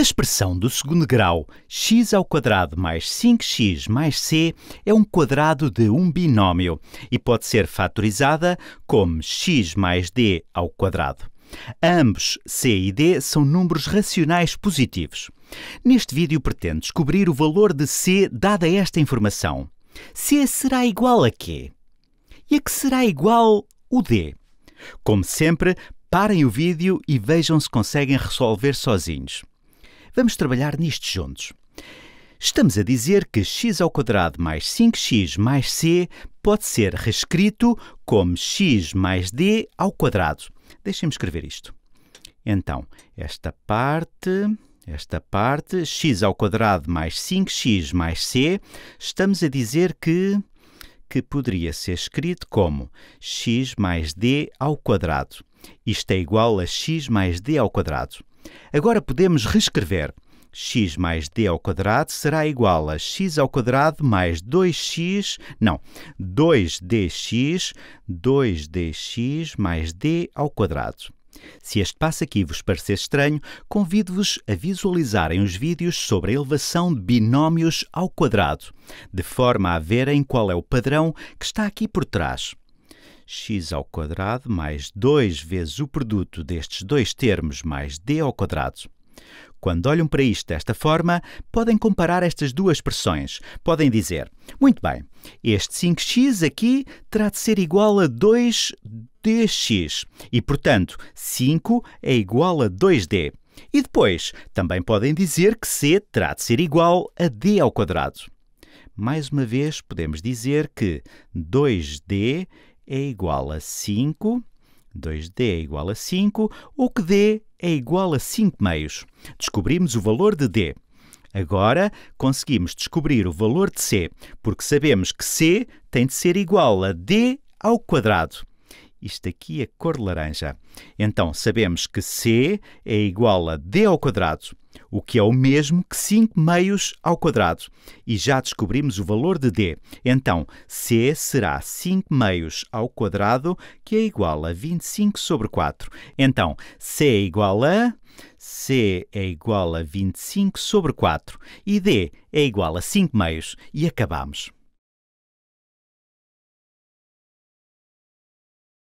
A expressão do segundo grau x ao quadrado mais 5x mais c é um quadrado de um binómio e pode ser fatorizada como x mais d ao quadrado. Ambos c e d são números racionais positivos. Neste vídeo pretendo descobrir o valor de c dada esta informação. c será igual a quê? E a que será igual o d? Como sempre, parem o vídeo e vejam se conseguem resolver sozinhos. Vamos trabalhar nisto juntos. Estamos a dizer que x ao quadrado mais 5x mais c pode ser reescrito como x mais d ao quadrado. Deixem-me escrever isto. Então, esta parte, esta parte, x ao quadrado mais 5x mais c, estamos a dizer que que poderia ser escrito como x mais d ao quadrado. Isto é igual a x mais d ao quadrado. Agora podemos reescrever x mais d ao quadrado será igual a x ao quadrado mais 2x, não, 2dx, 2dx mais d ao quadrado. Se este passo aqui vos parecer estranho, convido-vos a visualizarem os vídeos sobre a elevação de binómios ao quadrado, de forma a verem qual é o padrão que está aqui por trás x ao quadrado mais 2 vezes o produto destes dois termos mais d ao quadrado. Quando olham para isto desta forma, podem comparar estas duas expressões. Podem dizer, muito bem, este 5x aqui terá de ser igual a 2dx e, portanto, 5 é igual a 2d. E depois, também podem dizer que c terá de ser igual a d ao quadrado. Mais uma vez, podemos dizer que 2d é igual a 5, 2D é igual a 5, ou que D é igual a 5 meios. Descobrimos o valor de D. Agora conseguimos descobrir o valor de C, porque sabemos que C tem de ser igual a D ao quadrado. Isto aqui é cor laranja. Então, sabemos que C é igual a D ao quadrado, o que é o mesmo que 5 meios ao quadrado. E já descobrimos o valor de D. Então, C será 5 meios ao quadrado, que é igual a 25 sobre 4. Então, C é igual a... C é igual a 25 sobre 4. E D é igual a 5 meios. E acabamos.